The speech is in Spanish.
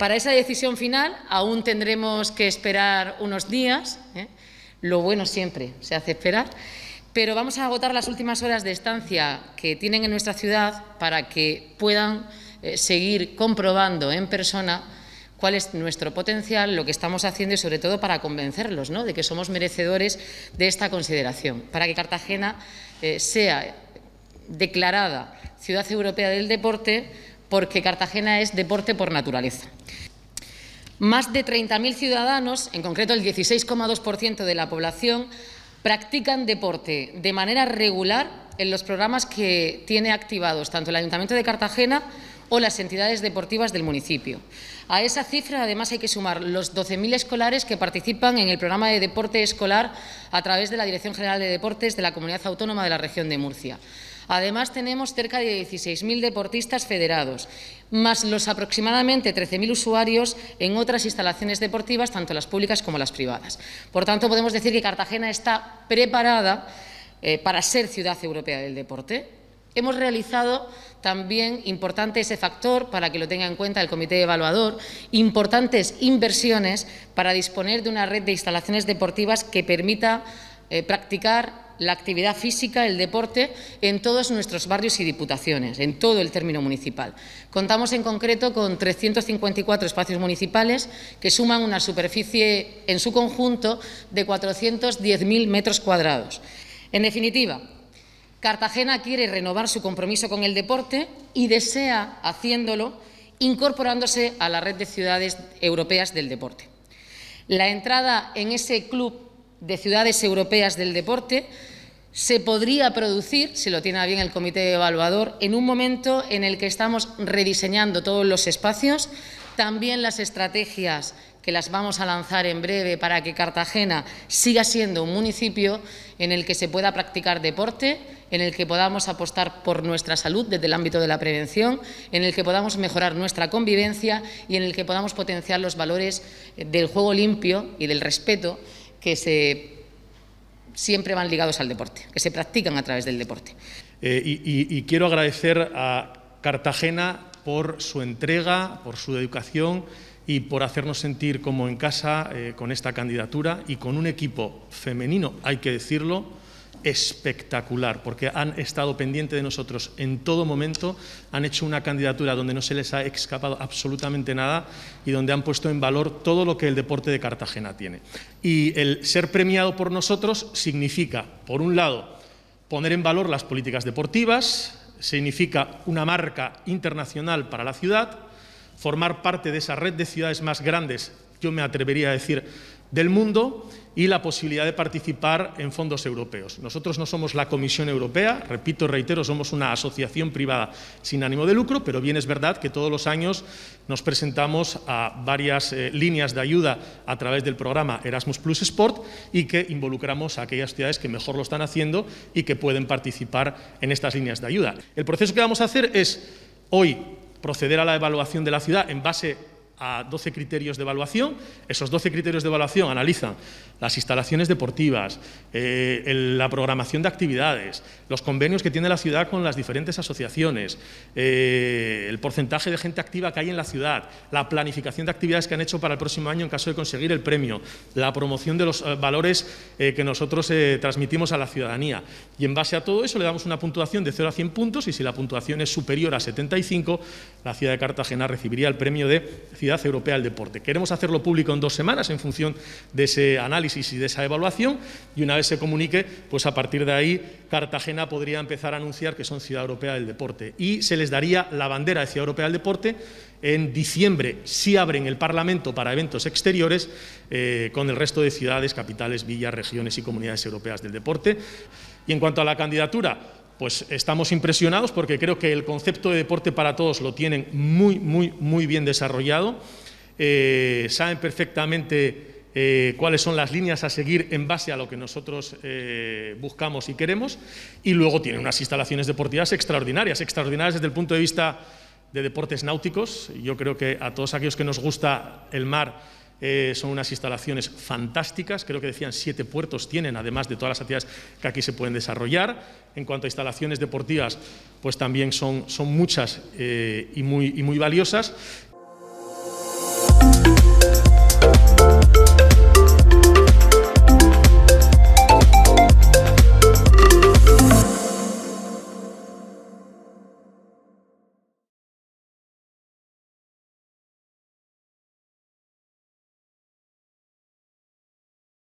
Para esa decisión final aún tendremos que esperar unos días. ¿eh? Lo bueno siempre se hace esperar. Pero vamos a agotar las últimas horas de estancia que tienen en nuestra ciudad para que puedan eh, seguir comprobando en persona cuál es nuestro potencial, lo que estamos haciendo y sobre todo para convencerlos de que somos merecedores de esta consideración, para que Cartagena eh, sea declarada Ciudad Europea del Deporte porque Cartagena es deporte por naturaleza. Más de 30.000 ciudadanos, en concreto el 16,2% de la población, practican deporte de manera regular en los programas que tiene activados tanto el Ayuntamiento de Cartagena o las entidades deportivas del municipio. A esa cifra, además, hay que sumar los 12.000 escolares que participan en el programa de deporte escolar a través de la Dirección General de Deportes de la Comunidad Autónoma de la Región de Murcia. Además, tenemos cerca de 16.000 deportistas federados, más los aproximadamente 13.000 usuarios en otras instalaciones deportivas, tanto las públicas como las privadas. Por tanto, podemos decir que Cartagena está preparada eh, para ser ciudad europea del deporte. Hemos realizado también importante ese factor para que lo tenga en cuenta el comité evaluador, importantes inversiones para disponer de una red de instalaciones deportivas que permita eh, practicar la actividad física, el deporte, en todos nuestros barrios y diputaciones, en todo el término municipal. Contamos en concreto con 354 espacios municipales que suman una superficie en su conjunto de 410.000 metros cuadrados. En definitiva, Cartagena quiere renovar su compromiso con el deporte y desea, haciéndolo, incorporándose a la red de ciudades europeas del deporte. La entrada en ese club de ciudades europeas del deporte se podría producir, si lo tiene bien el comité evaluador, en un momento en el que estamos rediseñando todos los espacios, también las estrategias que las vamos a lanzar en breve para que Cartagena siga siendo un municipio en el que se pueda practicar deporte, en el que podamos apostar por nuestra salud desde el ámbito de la prevención, en el que podamos mejorar nuestra convivencia y en el que podamos potenciar los valores del juego limpio y del respeto que se, siempre van ligados al deporte, que se practican a través del deporte. Eh, y, quiero agradecer a Cartagena por su entrega, por su educación y por hacernos sentir como en casa eh, con esta candidatura y con un equipo femenino, hay que decirlo, espectacular, porque han estado pendiente de nosotros en todo momento, han hecho una candidatura donde no se les ha escapado absolutamente nada y donde han puesto en valor todo lo que el deporte de Cartagena tiene. Y el ser premiado por nosotros significa, por un lado, poner en valor las políticas deportivas, significa una marca internacional para la ciudad, formar parte de esa red de ciudades más grandes, yo me atrevería a decir del mundo y la posibilidad de participar en fondos europeos. Nosotros no somos la Comisión Europea, repito y reitero, somos una asociación privada sin ánimo de lucro, pero bien es verdad que todos los años nos presentamos a varias eh, líneas de ayuda a través del programa Erasmus Plus Sport y que involucramos a aquellas ciudades que mejor lo están haciendo y que pueden participar en estas líneas de ayuda. El proceso que vamos a hacer es hoy proceder a la evaluación de la ciudad en base a 12 criterios de evaluación. Esos 12 criterios de evaluación analizan las instalaciones deportivas, eh, la programación de actividades, los convenios que tiene la ciudad con las diferentes asociaciones, eh, el porcentaje de gente activa que hay en la ciudad, la planificación de actividades que han hecho para el próximo año en caso de conseguir el premio, la promoción de los eh, valores que nosotros transmitimos a la ciudadanía. Y en base a todo eso le damos una puntuación de 0 a 100 puntos y si la puntuación es superior a 75, la ciudad de Cartagena recibiría el premio de Europea del Deporte. Queremos hacerlo público en dos semanas en función de ese análisis y de esa evaluación y una vez se comunique, pues a partir de ahí Cartagena podría empezar a anunciar que son Ciudad Europea del Deporte y se les daría la bandera de Ciudad Europea del Deporte en diciembre si abren el Parlamento para eventos exteriores eh, con el resto de ciudades, capitales, villas, regiones y comunidades europeas del deporte. Y en cuanto a la candidatura, pues estamos impresionados porque creo que el concepto de deporte para todos lo tienen muy, muy, muy bien desarrollado. Eh, saben perfectamente eh, cuáles son las líneas a seguir en base a lo que nosotros eh, buscamos y queremos. Y luego tienen unas instalaciones deportivas extraordinarias, extraordinarias desde el punto de vista de deportes náuticos. Yo creo que a todos aquellos que nos gusta el mar, eh, son unas instalaciones fantásticas, creo que decían siete puertos tienen, además de todas las actividades que aquí se pueden desarrollar. En cuanto a instalaciones deportivas, pues también son, son muchas eh, y, muy, y muy valiosas.